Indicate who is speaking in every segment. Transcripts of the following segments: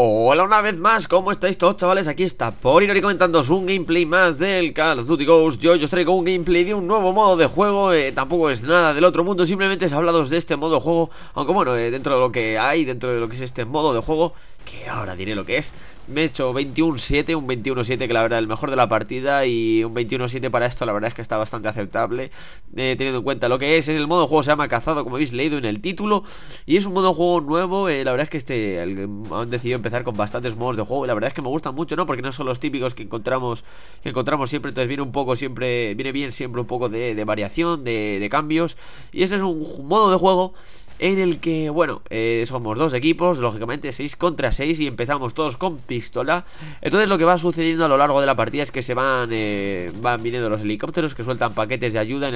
Speaker 1: Hola una vez más, ¿cómo estáis todos chavales? Aquí está y comentando un gameplay más del Call of Duty Ghost Yo, os traigo un gameplay de un nuevo modo de juego, eh, tampoco es nada del otro mundo Simplemente es hablados de este modo de juego, aunque bueno, eh, dentro de lo que hay, dentro de lo que es este modo de juego Que ahora diré lo que es Me he hecho 21-7, un 21-7 que la verdad es el mejor de la partida Y un 21-7 para esto la verdad es que está bastante aceptable eh, Teniendo en cuenta lo que es, es el modo de juego se llama Cazado como habéis leído en el título Y es un modo de juego nuevo, la verdad es que este, han decidido empezar empezar con bastantes modos de juego y la verdad es que me gustan mucho, ¿no? Porque no son los típicos que encontramos que encontramos siempre, entonces viene un poco siempre viene bien siempre un poco de, variación, de, de cambios y ese es un modo de juego en el que, bueno, eh, somos dos equipos, lógicamente seis contra seis y empezamos todos con pistola. Entonces lo que va sucediendo a lo largo de la partida es que se van, eh, van viniendo los helicópteros que sueltan paquetes de ayuda en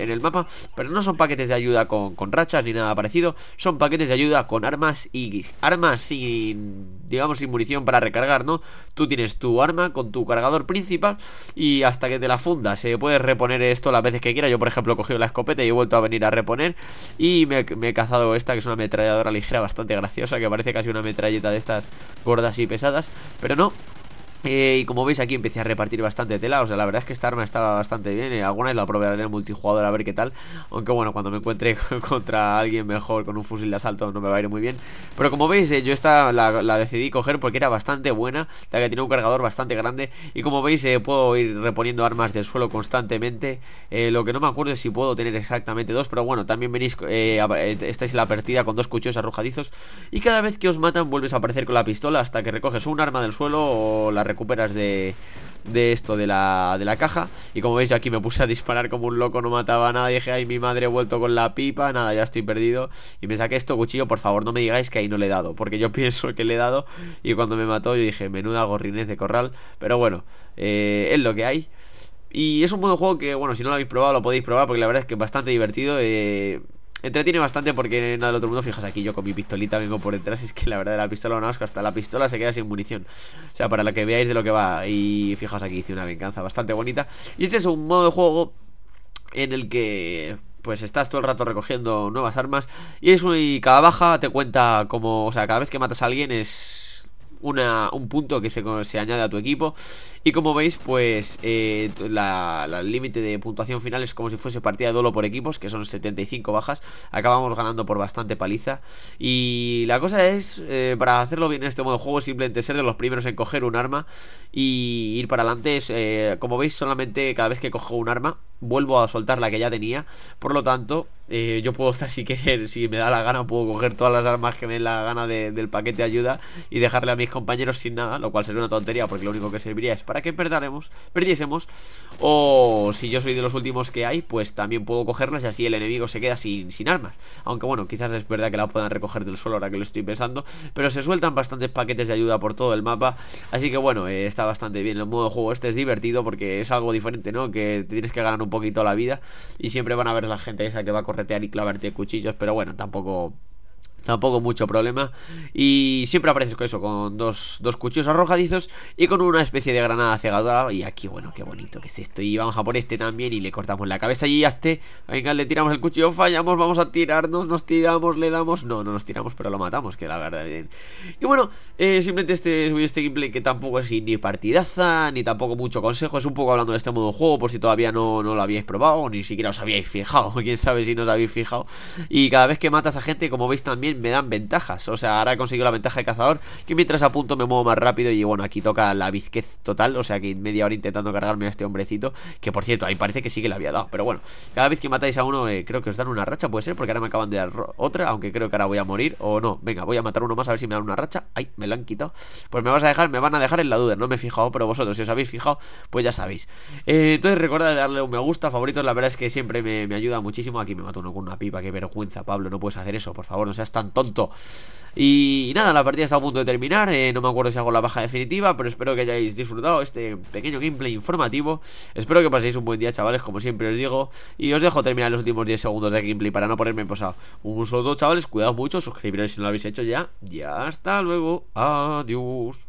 Speaker 1: el, mapa, pero no son paquetes de ayuda con, con rachas ni nada parecido, son paquetes de ayuda con armas y armas sin digamos, sin munición para recargar, ¿no? Tú tienes tu arma con tu cargador principal y hasta que te la fundas, se puede puedes reponer esto las veces que quieras. Yo, por ejemplo, he cogido la escopeta y he vuelto a venir a reponer y me, he cazado esta, que es una ametralladora ligera bastante graciosa, que parece casi una metralleta de estas gordas y pesadas, pero no, eh, y como veis aquí empecé a repartir bastante tela O sea, la verdad es que esta arma estaba bastante bien eh. Alguna vez la probaré en el multijugador a ver qué tal Aunque bueno, cuando me encuentre contra alguien mejor Con un fusil de asalto no me va a ir muy bien Pero como veis, eh, yo esta la, decidí coger Porque era bastante buena La que tiene un cargador bastante grande Y como veis, puedo ir reponiendo armas del suelo constantemente Lo que no me acuerdo es si puedo tener exactamente dos Pero bueno, también venís Estáis es la partida con dos cuchillos arrojadizos Y cada vez que os matan vuelves a aparecer con la pistola Hasta que recoges un arma del suelo o la recoges recuperas de, de esto, de la, de la caja Y como veis yo aquí me puse a disparar como un loco, no mataba nada nadie Dije, ay, mi madre he vuelto con la pipa, nada, ya estoy perdido Y me saqué esto cuchillo, por favor, no me digáis que ahí no le he dado Porque yo pienso que le he dado Y cuando me mató yo dije, menuda gorrinez de corral Pero bueno, eh, es lo que hay y es un buen juego que, bueno, si no lo habéis probado, lo podéis probar porque la verdad es que es bastante divertido. Eh, Entretiene bastante porque nada del otro mundo, fijas aquí yo con mi pistolita vengo por detrás y es que la verdad la pistola no, es hasta la pistola se queda sin munición O sea, para la que veáis de lo que va y fijas aquí hice una venganza bastante bonita Y ese es un modo de juego en el que pues estás todo el rato recogiendo nuevas armas y es muy cada baja te cuenta como, o sea, cada vez que matas a alguien es un punto que se, se, añade a tu equipo Y como veis pues El eh, límite de puntuación final es como si fuese partida de duelo por equipos Que son 75 bajas Acabamos ganando por bastante paliza Y la cosa es eh, para hacerlo bien en este modo de juego Simplemente ser de los primeros en coger un arma Y ir para adelante eh, Como veis solamente cada vez que cojo un arma vuelvo a soltar la que ya tenía. Por lo tanto, eh, yo puedo estar si querer, si me da la gana, puedo coger todas las armas que me dé la gana del paquete de ayuda y dejarle a mis compañeros sin nada, lo cual sería una tontería porque lo único que serviría es para que perdaremos, perdiésemos. O si yo soy de los últimos que hay, pues también puedo cogerlas y así el enemigo se queda sin, armas. Aunque bueno, quizás es verdad que la puedan recoger del suelo ahora que lo estoy pensando, pero se sueltan bastantes paquetes de ayuda por todo el mapa. Así que bueno, eh, está bastante bien el modo de juego. Este es divertido porque es algo diferente, ¿no? Que tienes que ganar un un poquito la vida. Y siempre van a ver la gente esa que va a corretear y clavarte cuchillos. Pero bueno, tampoco Tampoco mucho problema. Y siempre aparece con eso, con dos, cuchillos arrojadizos y con una especie de granada cegadora. Y aquí, bueno, qué bonito que es esto. Y vamos a por este también y le cortamos la cabeza y ya esté. Venga, le tiramos el cuchillo, fallamos, vamos a tirarnos, nos tiramos, le damos. No, no nos tiramos, pero lo matamos, que la verdad bien. Y bueno, eh, simplemente este este gameplay que tampoco es ni partidaza, ni tampoco mucho consejo. Es un poco hablando de este modo de juego, por si todavía no, no lo habíais probado, ni siquiera os habíais fijado. Quién sabe si no os habéis fijado. Y cada vez que matas a gente, como veis también me dan ventajas. O sea, ahora he conseguido la ventaja de cazador, que mientras apunto me muevo más rápido y bueno, aquí toca la bizquez total. O sea, que media hora intentando cargarme a este hombrecito, que por cierto, ahí parece que sí que le había dado. Pero bueno, cada vez que matáis a uno, eh, creo que os dan una racha, puede ser, porque ahora me acaban de dar otra, aunque creo que ahora voy a morir. O no, venga, voy a matar uno más a ver si me dan una racha. Ay, me lo han quitado. Pues me vas a dejar, me van a dejar en la duda, no me he fijado, pero vosotros, si os habéis fijado, pues ya sabéis. Eh, entonces entonces de darle un me gusta, favoritos, la verdad es que siempre me, me ayuda muchísimo. Aquí me mato uno con una pipa, qué vergüenza, Pablo, no puedes hacer eso, por favor, no seas tan tonto. Y nada, la partida está a punto de terminar eh, No me acuerdo si hago la baja definitiva Pero espero que hayáis disfrutado este pequeño gameplay informativo Espero que paséis un buen día, chavales Como siempre os digo Y os dejo terminar los últimos 10 segundos de gameplay Para no ponerme en posado Un saludo, chavales, cuidado mucho Suscribiros si no lo habéis hecho ya Y hasta luego, adiós